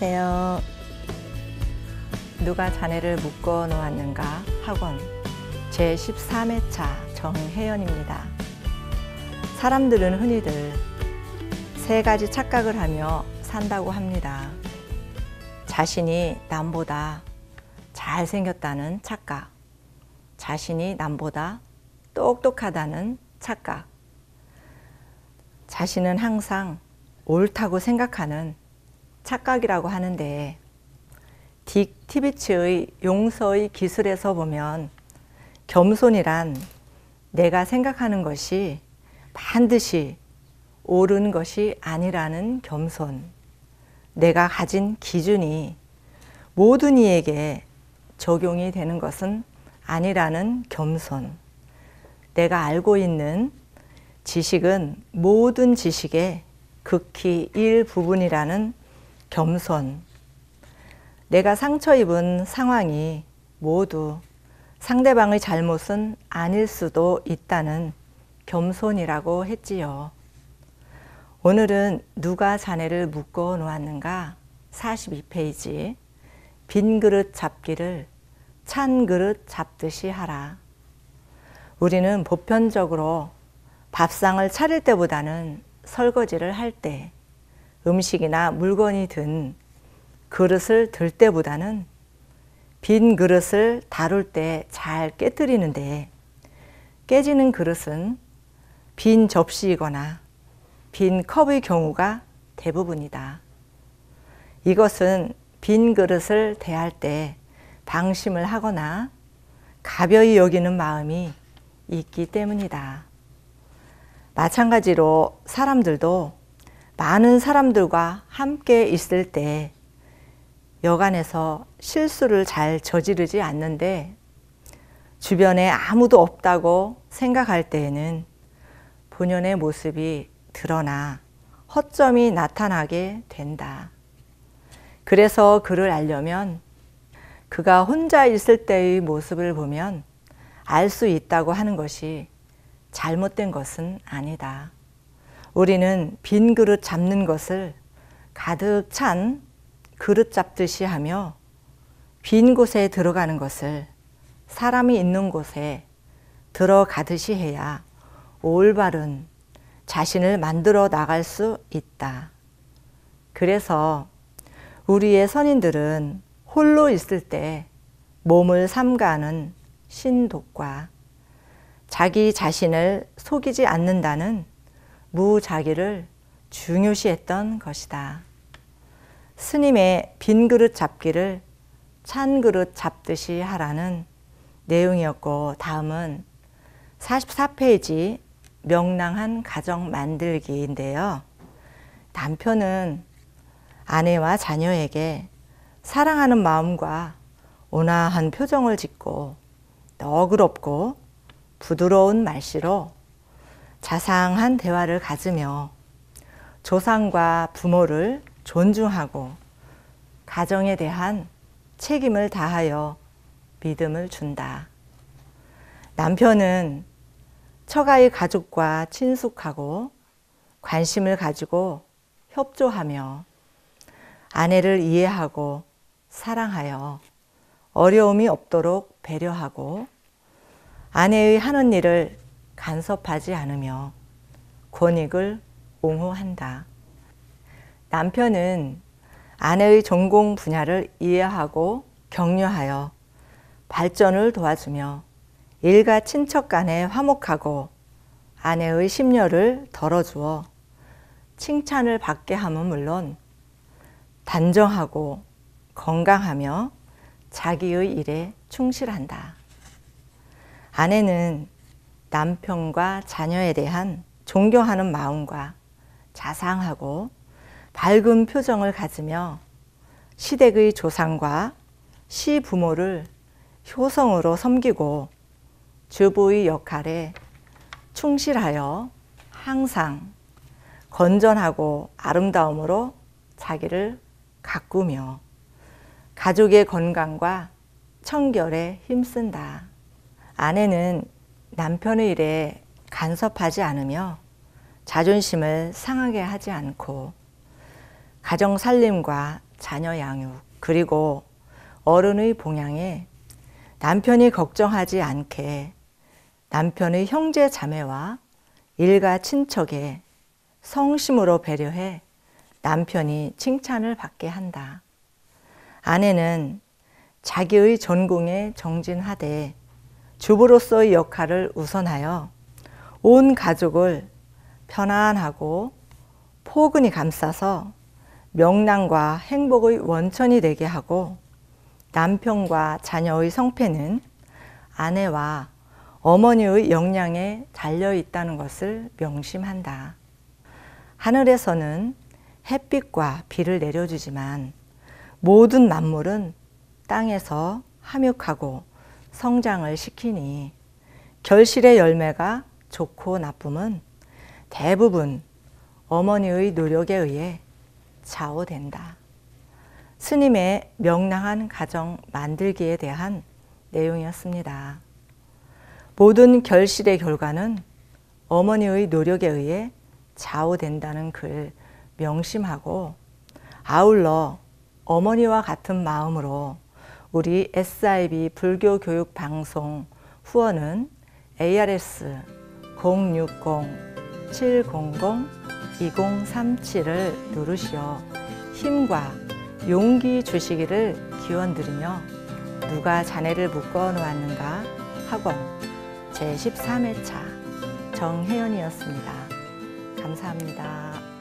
안녕하세요. 누가 자네를 묶어 놓았는가 학원 제13회차 정혜연입니다. 사람들은 흔히들 세 가지 착각을 하며 산다고 합니다. 자신이 남보다 잘생겼다는 착각, 자신이 남보다 똑똑하다는 착각, 자신은 항상 옳다고 생각하는 착각이라고 하는데 딕 티비치의 용서의 기술에서 보면 겸손이란 내가 생각하는 것이 반드시 옳은 것이 아니라는 겸손, 내가 가진 기준이 모든 이에게 적용이 되는 것은 아니라는 겸손, 내가 알고 있는 지식은 모든 지식의 극히 일부분이라는 겸손. 내가 상처 입은 상황이 모두 상대방의 잘못은 아닐 수도 있다는 겸손이라고 했지요. 오늘은 누가 자네를 묶어 놓았는가 42페이지 빈 그릇 잡기를 찬 그릇 잡듯이 하라. 우리는 보편적으로 밥상을 차릴 때보다는 설거지를 할때 음식이나 물건이 든 그릇을 들 때보다는 빈 그릇을 다룰 때 잘 깨뜨리는데 깨지는 그릇은 빈 접시이거나 빈 컵의 경우가 대부분이다. 이것은 빈 그릇을 대할 때 방심을 하거나 가벼이 여기는 마음이 있기 때문이다. 마찬가지로 사람들도 많은 사람들과 함께 있을 때 여간에서 실수를 잘 저지르지 않는데 주변에 아무도 없다고 생각할 때에는 본연의 모습이 드러나 허점이 나타나게 된다. 그래서 그를 알려면 그가 혼자 있을 때의 모습을 보면 알 수 있다고 하는 것이 잘못된 것은 아니다. 우리는 빈 그릇 잡는 것을 가득 찬 그릇 잡듯이 하며 빈 곳에 들어가는 것을 사람이 있는 곳에 들어가듯이 해야 올바른 자신을 만들어 나갈 수 있다. 그래서 우리의 선인들은 홀로 있을 때 몸을 삼가는 신독과 자기 자신을 속이지 않는다는 무자기를 중요시했던 것이다. 스님의 빈 그릇 잡기를 찬 그릇 잡듯이 하라는 내용이었고 다음은 44페이지 명랑한 가정 만들기인데요. 남편은 아내와 자녀에게 사랑하는 마음과 온화한 표정을 짓고 너그럽고 부드러운 말씨로 자상한 대화를 가지며 조상과 부모를 존중하고 가정에 대한 책임을 다하여 믿음을 준다. 남편은 처가의 가족과 친숙하고 관심을 가지고 협조하며 아내를 이해하고 사랑하여 어려움이 없도록 배려하고 아내의 하는 일을 간섭하지 않으며 권익을 옹호한다. 남편은 아내의 전공 분야를 이해하고 격려하여 발전을 도와주며 일가 친척 간에 화목하고 아내의 심려를 덜어주어 칭찬을 받게 함은 물론 단정하고 건강하며 자기의 일에 충실한다. 아내는 남편과 자녀에 대한 존경하는 마음과 자상하고 밝은 표정을 가지며 시댁의 조상과 시부모를 효성으로 섬기고 주부의 역할에 충실하여 항상 건전하고 아름다움으로 자기를 가꾸며 가족의 건강과 청결에 힘쓴다. 아내는 남편의 일에 간섭하지 않으며 자존심을 상하게 하지 않고 가정 살림과 자녀 양육 그리고 어른의 봉양에 남편이 걱정하지 않게 남편의 형제 자매와 일가 친척에 성심으로 배려해 남편이 칭찬을 받게 한다. 아내는 자기의 전공에 정진하되 주부로서의 역할을 우선하여 온 가족을 편안하고 포근히 감싸서 명랑과 행복의 원천이 되게 하고 남편과 자녀의 성패는 아내와 어머니의 역량에 달려 있다는 것을 명심한다. 하늘에서는 햇빛과 비를 내려주지만 모든 만물은 땅에서 함육하고 성장을 시키니 결실의 열매가 좋고 나쁨은 대부분 어머니의 노력에 의해 좌우된다. 스님의 명랑한 가정 만들기에 대한 내용이었습니다. 모든 결실의 결과는 어머니의 노력에 의해 좌우된다는 글 명심하고 아울러 어머니와 같은 마음으로 우리 SIB 불교 교육 방송 후원은 ARS 060-700-2037을 누르시어 힘과 용기 주시기를 기원드리며 누가 자네를 묶어 놓았는가 학원 제13회차 정혜연이었습니다. 감사합니다.